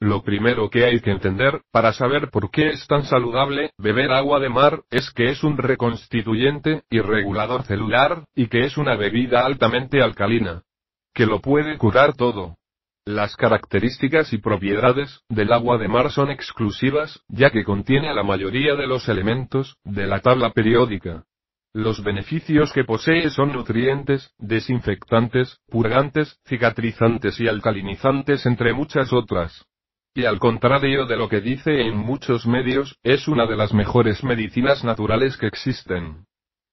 Lo primero que hay que entender, para saber por qué es tan saludable beber agua de mar, es que es un reconstituyente y regulador celular, y que es una bebida altamente alcalina. Que lo puede curar todo. Las características y propiedades del agua de mar son exclusivas, ya que contiene a la mayoría de los elementos de la tabla periódica. Los beneficios que posee son nutrientes, desinfectantes, purgantes, cicatrizantes y alcalinizantes entre muchas otras y al contrario de lo que dice en muchos medios, es una de las mejores medicinas naturales que existen.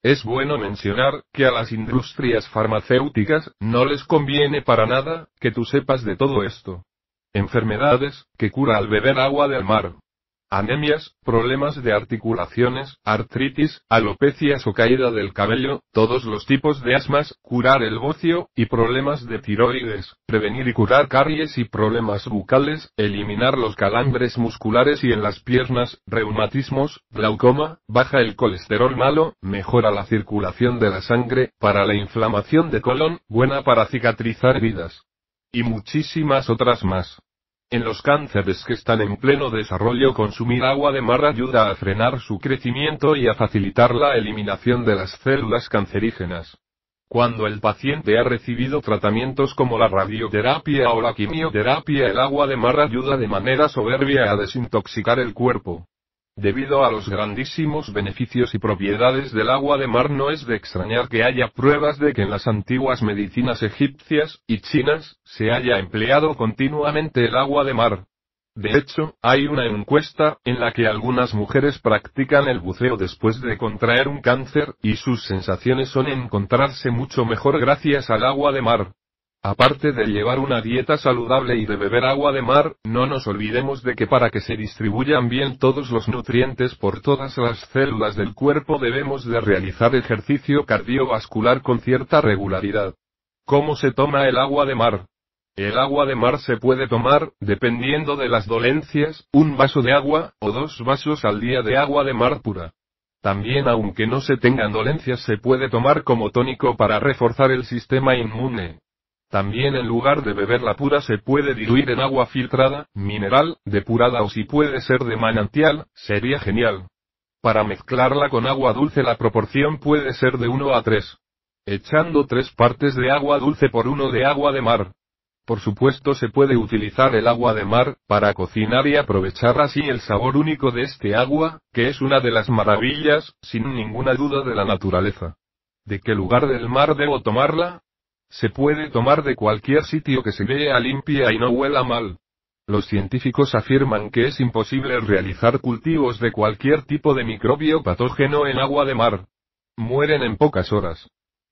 Es bueno mencionar que a las industrias farmacéuticas no les conviene para nada que tú sepas de todo esto. Enfermedades, que cura al beber agua del mar anemias, problemas de articulaciones, artritis, alopecias o caída del cabello, todos los tipos de asmas, curar el bocio, y problemas de tiroides, prevenir y curar caries y problemas bucales, eliminar los calambres musculares y en las piernas, reumatismos, glaucoma, baja el colesterol malo, mejora la circulación de la sangre, para la inflamación de colon, buena para cicatrizar heridas. Y muchísimas otras más. En los cánceres que están en pleno desarrollo, consumir agua de mar ayuda a frenar su crecimiento y a facilitar la eliminación de las células cancerígenas. Cuando el paciente ha recibido tratamientos como la radioterapia o la quimioterapia, el agua de mar ayuda de manera soberbia a desintoxicar el cuerpo. Debido a los grandísimos beneficios y propiedades del agua de mar no es de extrañar que haya pruebas de que en las antiguas medicinas egipcias y chinas se haya empleado continuamente el agua de mar. De hecho, hay una encuesta en la que algunas mujeres practican el buceo después de contraer un cáncer, y sus sensaciones son encontrarse mucho mejor gracias al agua de mar. Aparte de llevar una dieta saludable y de beber agua de mar, no nos olvidemos de que para que se distribuyan bien todos los nutrientes por todas las células del cuerpo debemos de realizar ejercicio cardiovascular con cierta regularidad. ¿Cómo se toma el agua de mar? El agua de mar se puede tomar, dependiendo de las dolencias, un vaso de agua, o dos vasos al día de agua de mar pura. También aunque no se tengan dolencias se puede tomar como tónico para reforzar el sistema inmune, también en lugar de beberla pura se puede diluir en agua filtrada, mineral, depurada o si puede ser de manantial, sería genial. Para mezclarla con agua dulce la proporción puede ser de 1 a 3. Echando tres partes de agua dulce por uno de agua de mar. Por supuesto se puede utilizar el agua de mar, para cocinar y aprovechar así el sabor único de este agua, que es una de las maravillas, sin ninguna duda de la naturaleza. ¿De qué lugar del mar debo tomarla? Se puede tomar de cualquier sitio que se vea limpia y no huela mal. Los científicos afirman que es imposible realizar cultivos de cualquier tipo de microbio patógeno en agua de mar. Mueren en pocas horas.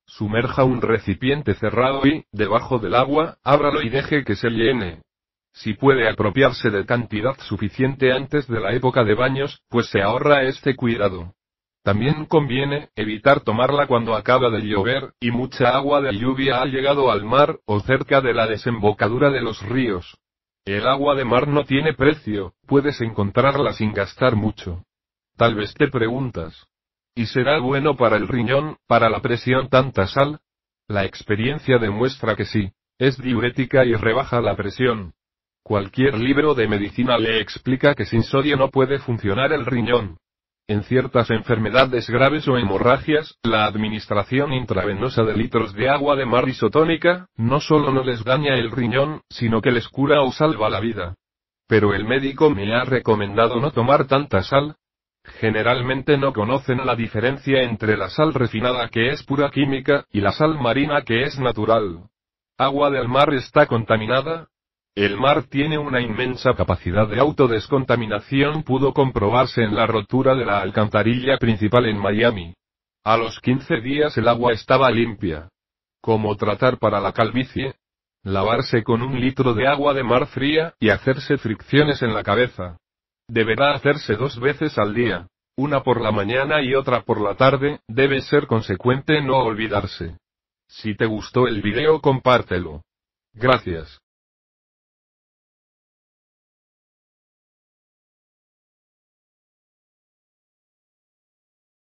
Sumerja un recipiente cerrado y, debajo del agua, ábralo y deje que se llene. Si puede apropiarse de cantidad suficiente antes de la época de baños, pues se ahorra este cuidado. También conviene evitar tomarla cuando acaba de llover, y mucha agua de lluvia ha llegado al mar, o cerca de la desembocadura de los ríos. El agua de mar no tiene precio, puedes encontrarla sin gastar mucho. Tal vez te preguntas. ¿Y será bueno para el riñón, para la presión tanta sal? La experiencia demuestra que sí, es diurética y rebaja la presión. Cualquier libro de medicina le explica que sin sodio no puede funcionar el riñón. En ciertas enfermedades graves o hemorragias, la administración intravenosa de litros de agua de mar isotónica, no solo no les daña el riñón, sino que les cura o salva la vida. Pero el médico me ha recomendado no tomar tanta sal. Generalmente no conocen la diferencia entre la sal refinada que es pura química y la sal marina que es natural. Agua del mar está contaminada, el mar tiene una inmensa capacidad de autodescontaminación, pudo comprobarse en la rotura de la alcantarilla principal en Miami. A los 15 días el agua estaba limpia. ¿Cómo tratar para la calvicie? Lavarse con un litro de agua de mar fría, y hacerse fricciones en la cabeza. Deberá hacerse dos veces al día. Una por la mañana y otra por la tarde, debe ser consecuente no olvidarse. Si te gustó el video compártelo. Gracias.